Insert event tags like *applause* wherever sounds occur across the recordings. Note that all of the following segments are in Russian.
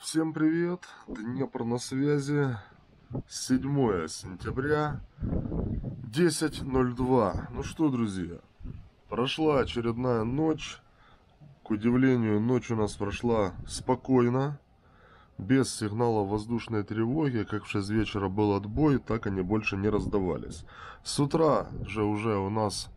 Всем привет! Днепр на связи. 7 сентября 10.02. Ну что, друзья, прошла очередная ночь. К удивлению, ночь у нас прошла спокойно. Без сигнала воздушной тревоги, как в 6 вечера был отбой, так они больше не раздавались. С утра же уже у нас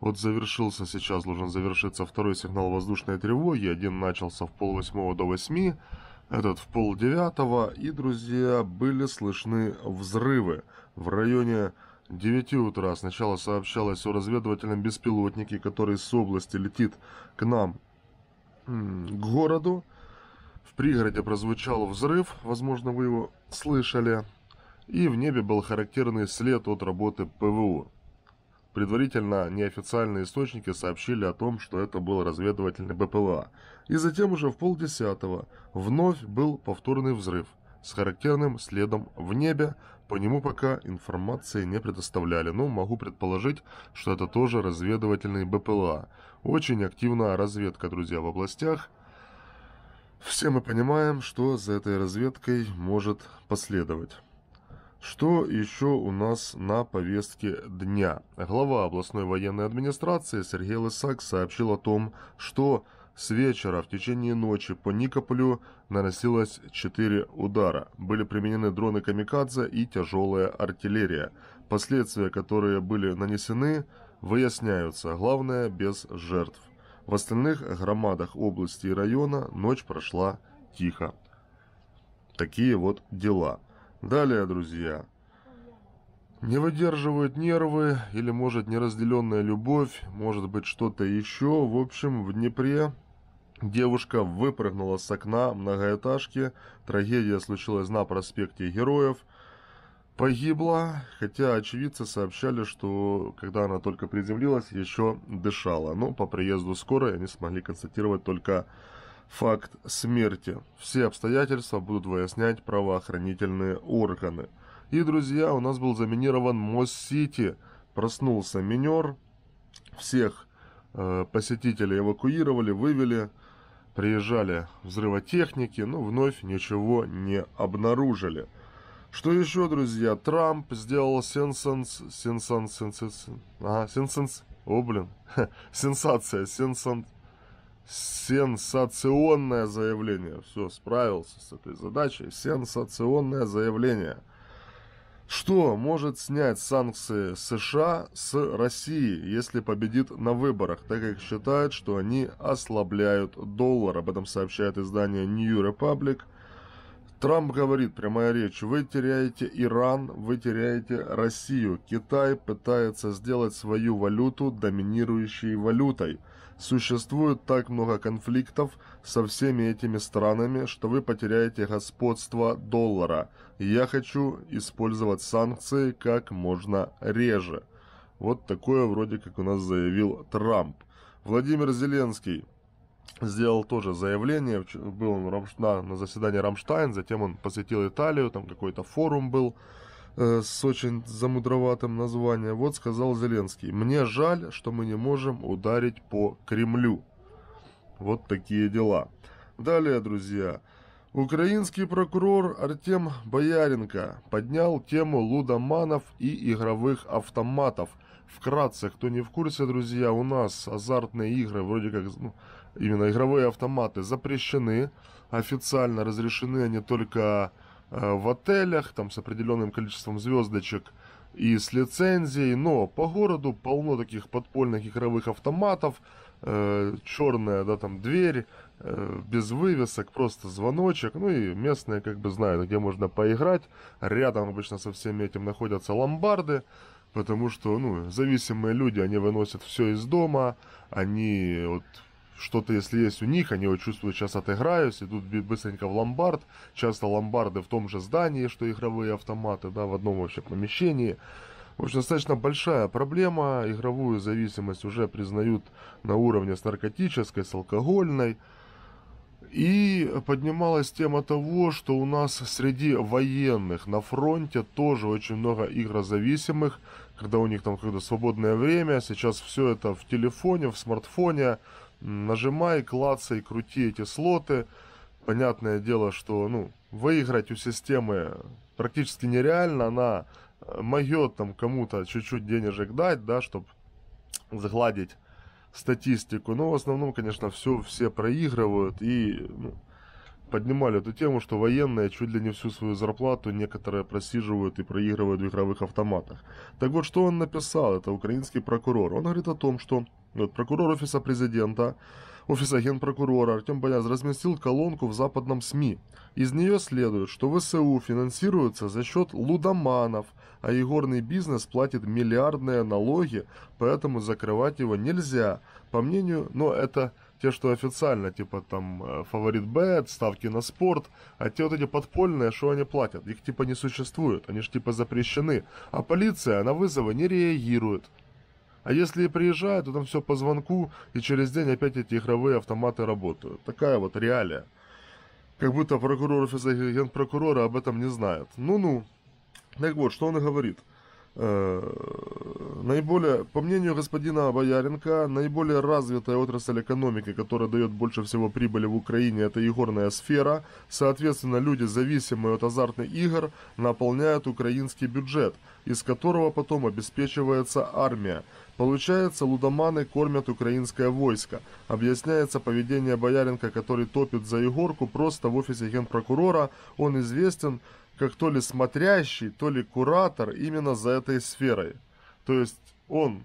вот завершился сейчас, должен завершиться второй сигнал воздушной тревоги. Один начался в полвосьмого до восьми этот в полдевятого, и, друзья, были слышны взрывы в районе 9 утра. Сначала сообщалось о разведывательном беспилотнике, который с области летит к нам, к городу. В пригороде прозвучал взрыв, возможно, вы его слышали. И в небе был характерный след от работы ПВО. Предварительно неофициальные источники сообщили о том, что это был разведывательный БПЛА. И затем уже в полдесятого вновь был повторный взрыв с характерным следом в небе. По нему пока информации не предоставляли, но могу предположить, что это тоже разведывательный БПЛА. Очень активная разведка, друзья, в областях. Все мы понимаем, что за этой разведкой может последовать. Что еще у нас на повестке дня? Глава областной военной администрации Сергей Лысак сообщил о том, что с вечера в течение ночи по Никополю наносилось 4 удара. Были применены дроны «Камикадзе» и тяжелая артиллерия. Последствия, которые были нанесены, выясняются, главное, без жертв. В остальных громадах области и района ночь прошла тихо. Такие вот дела. Далее, друзья. Не выдерживают нервы или, может, неразделенная любовь, может быть, что-то еще. В общем, в Днепре девушка выпрыгнула с окна многоэтажки. Трагедия случилась на проспекте Героев – погибла, хотя очевидцы сообщали, что когда она только приземлилась, еще дышала. Но по приезду скорой они смогли констатировать только факт смерти. Все обстоятельства будут выяснять правоохранительные органы. И, друзья, у нас был заминирован Мосс-Сити. Проснулся минер. Всех э, посетителей эвакуировали, вывели. Приезжали взрывотехники, но вновь ничего не обнаружили. Что еще, друзья? Трамп сделал сенсанс... Сенсанс... Сенсанс... Ага, сенсанс... О, блин. *laughs* Сенсация. Сенсанс... Сенсационное заявление. Все, справился с этой задачей. Сенсационное заявление. Что может снять санкции США с России, если победит на выборах, так как считают, что они ослабляют доллар. Об этом сообщает издание New Republic – Трамп говорит, прямая речь, вы теряете Иран, вы теряете Россию. Китай пытается сделать свою валюту доминирующей валютой. Существует так много конфликтов со всеми этими странами, что вы потеряете господство доллара. Я хочу использовать санкции как можно реже. Вот такое вроде как у нас заявил Трамп. Владимир Зеленский сделал тоже заявление, был он на на заседании Рамштайн, затем он посетил Италию, там какой-то форум был э, с очень замудроватым названием. Вот сказал Зеленский, мне жаль, что мы не можем ударить по Кремлю. Вот такие дела. Далее, друзья, украинский прокурор Артем Бояренко поднял тему лудоманов и игровых автоматов – вкратце, кто не в курсе, друзья, у нас азартные игры вроде как ну, именно игровые автоматы запрещены, официально разрешены они только э, в отелях, там с определенным количеством звездочек и с лицензией, но по городу полно таких подпольных игровых автоматов, э, черная, да, там дверь, э, без вывесок, просто звоночек, ну и местные как бы знают, где можно поиграть, рядом обычно со всем этим находятся ломбарды, потому что, ну, зависимые люди, они выносят все из дома, они вот что-то, если есть у них, они вот чувствуют, сейчас отыграюсь, идут быстренько в ломбард. Часто ломбарды в том же здании, что игровые автоматы, да, в одном вообще помещении. В общем, достаточно большая проблема. Игровую зависимость уже признают на уровне с наркотической, с алкогольной. И поднималась тема того, что у нас среди военных на фронте тоже очень много игрозависимых, когда у них там когда свободное время, сейчас все это в телефоне, в смартфоне, нажимай, клацай, крути эти слоты. Понятное дело, что ну, выиграть у системы практически нереально. Она э, могет там кому-то чуть-чуть денежек дать, да, чтобы загладить статистику. Но в основном, конечно, все, все проигрывают и ну, поднимали эту тему, что военные чуть ли не всю свою зарплату некоторые просиживают и проигрывают в игровых автоматах. Так вот, что он написал, это украинский прокурор. Он говорит о том, что вот, ну, прокурор Офиса Президента, Офиса Генпрокурора Артем Боляз разместил колонку в западном СМИ. Из нее следует, что ВСУ финансируется за счет лудоманов, а игорный бизнес платит миллиардные налоги, поэтому закрывать его нельзя. По мнению, но это те, что официально, типа там э, фаворит бет, ставки на спорт, а те вот эти подпольные, что они платят, их типа не существует, они же типа запрещены, а полиция на вызовы не реагирует. А если и приезжают, то там все по звонку, и через день опять эти игровые автоматы работают. Такая вот реалия. Как будто прокурор офиса генпрокурора об этом не знает. Ну-ну. Так вот, что он и говорит – Э, наиболее, по мнению господина Бояренко, наиболее развитая отрасль экономики, которая дает больше всего прибыли в Украине, это игорная сфера. Соответственно, люди, зависимые от азартных игр, наполняют украинский бюджет, из которого потом обеспечивается армия. Получается, лудоманы кормят украинское войско. Объясняется поведение Бояренко, который топит за Егорку просто в офисе генпрокурора. Он известен как то ли смотрящий, то ли куратор именно за этой сферой. То есть он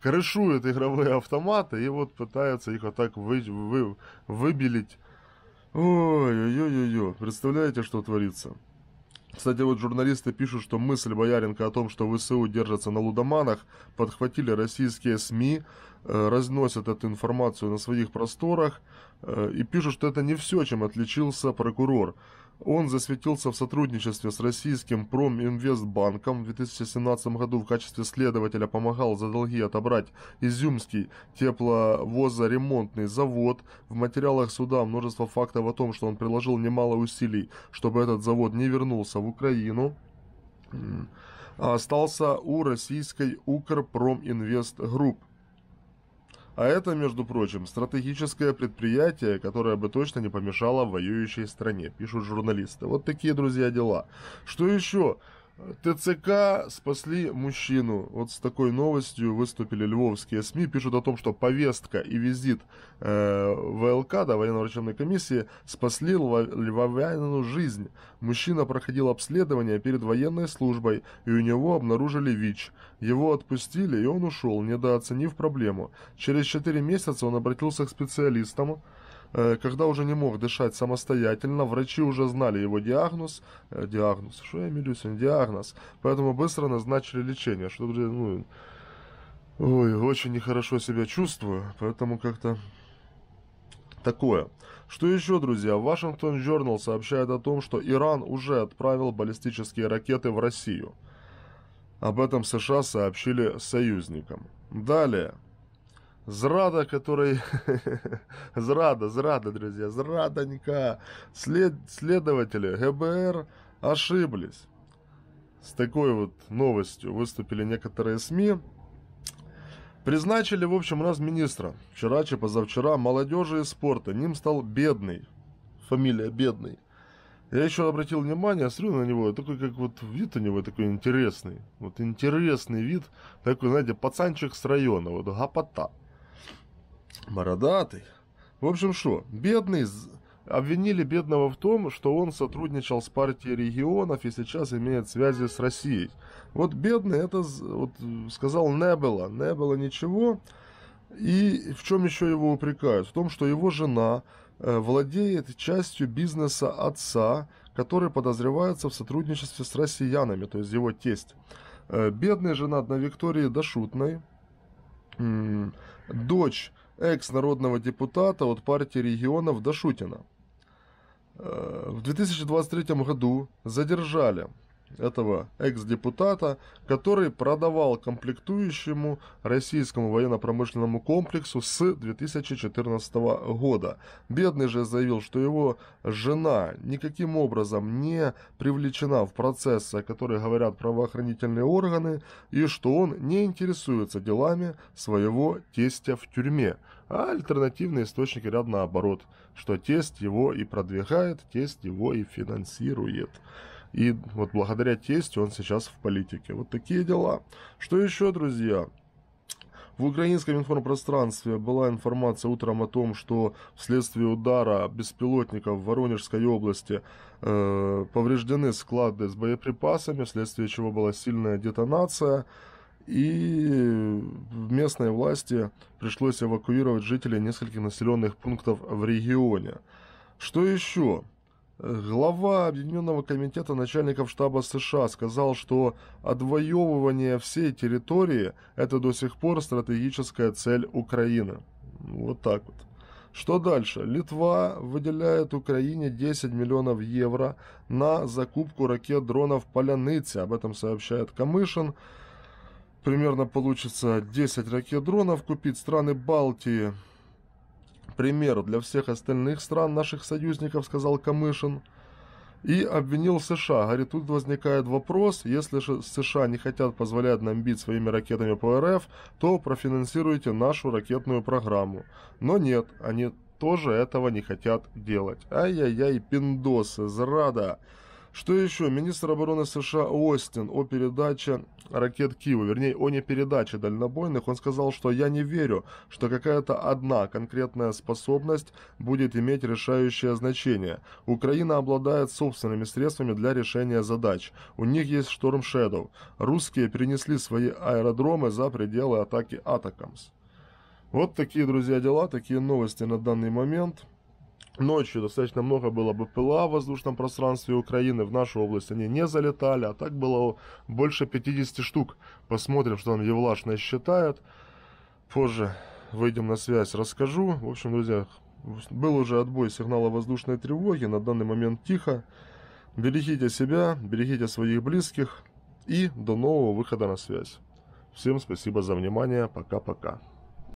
крышует игровые автоматы и вот пытается их вот так вы, вы, выбелить. Ой-ой-ой-ой, представляете, что творится? Кстати, вот журналисты пишут, что мысль Бояренко о том, что ВСУ держится на лудоманах, подхватили российские СМИ, э, разносят эту информацию на своих просторах э, и пишут, что это не все, чем отличился прокурор. Он засветился в сотрудничестве с российским Проминвестбанком. В 2017 году в качестве следователя помогал за долги отобрать Изюмский тепловозоремонтный завод. В материалах суда множество фактов о том, что он приложил немало усилий, чтобы этот завод не вернулся в Украину остался у российской Укрпроминвестгрупп. А это, между прочим, стратегическое предприятие, которое бы точно не помешало воюющей стране, пишут журналисты. Вот такие, друзья, дела. Что еще? ТЦК спасли мужчину. Вот с такой новостью выступили львовские СМИ. Пишут о том, что повестка и визит э, ВЛК, да, военно-врачебной комиссии, спасли льва, львовянину жизнь. Мужчина проходил обследование перед военной службой, и у него обнаружили ВИЧ. Его отпустили, и он ушел, недооценив проблему. Через 4 месяца он обратился к специалистам, Э, когда уже не мог дышать самостоятельно, врачи уже знали его диагноз, э, диагноз, что я имею сегодня, диагноз, поэтому быстро назначили лечение, что, ну, ой, очень нехорошо себя чувствую, поэтому как-то такое. Что еще, друзья? Вашингтон Journal сообщает о том, что Иран уже отправил баллистические ракеты в Россию. Об этом США сообщили союзникам. Далее. Зрада, который... *laughs* зрада, зрада, друзья, зрадонька. След... Следователи ГБР ошиблись. С такой вот новостью выступили некоторые СМИ. Призначили, в общем, у нас министра. Вчера, че позавчера, молодежи и спорта. Ним стал Бедный. Фамилия Бедный. Я еще обратил внимание, смотрю на него, такой как вот вид у него такой интересный. Вот интересный вид, такой, знаете, пацанчик с района, вот гопота. Бородатый. В общем, что, бедный обвинили бедного в том, что он сотрудничал с партией регионов и сейчас имеет связи с Россией. Вот бедный это вот, сказал не было, не было ничего. И в чем еще его упрекают? В том, что его жена э, владеет частью бизнеса отца, который подозревается в сотрудничестве с россиянами, то есть его тесть. Э, бедный женат на Виктории Дашутной. М -м, дочь экс-народного депутата от партии регионов Дашутина. Э, в 2023 году задержали этого экс-депутата, который продавал комплектующему российскому военно-промышленному комплексу с 2014 года. Бедный же заявил, что его жена никаким образом не привлечена в процессы, о которых говорят правоохранительные органы, и что он не интересуется делами своего тестя в тюрьме. А альтернативные источники ряд наоборот, что тесть его и продвигает, тесть его и финансирует. И вот благодаря тестю он сейчас в политике. Вот такие дела. Что еще, друзья? В украинском информпространстве была информация утром о том, что вследствие удара беспилотников в Воронежской области э, повреждены склады с боеприпасами, вследствие чего была сильная детонация. И местной власти пришлось эвакуировать жителей нескольких населенных пунктов в регионе. Что еще? Глава Объединенного комитета начальников штаба США сказал, что отвоевывание всей территории – это до сих пор стратегическая цель Украины. Вот так вот. Что дальше? Литва выделяет Украине 10 миллионов евро на закупку ракет-дронов «Поляныцы». Об этом сообщает Камышин. Примерно получится 10 ракет-дронов купить страны Балтии – пример для всех остальных стран наших союзников, сказал Камышин. И обвинил США. Говорит, тут возникает вопрос, если же США не хотят позволять нам бить своими ракетами по РФ, то профинансируйте нашу ракетную программу. Но нет, они тоже этого не хотят делать. Ай-яй-яй, пиндосы, зрада. Что еще? Министр обороны США Остин о передаче ракет Киева, вернее, о непередаче дальнобойных, он сказал, что я не верю, что какая-то одна конкретная способность будет иметь решающее значение. Украина обладает собственными средствами для решения задач. У них есть Шторм Shadow. Русские перенесли свои аэродромы за пределы атаки Атакамс. Вот такие, друзья, дела, такие новости на данный момент. Ночью достаточно много было БПЛА в воздушном пространстве Украины. В нашу область они не залетали, а так было больше 50 штук. Посмотрим, что там Евлаш нас Позже выйдем на связь, расскажу. В общем, друзья, был уже отбой сигнала воздушной тревоги. На данный момент тихо. Берегите себя, берегите своих близких. И до нового выхода на связь. Всем спасибо за внимание. Пока-пока.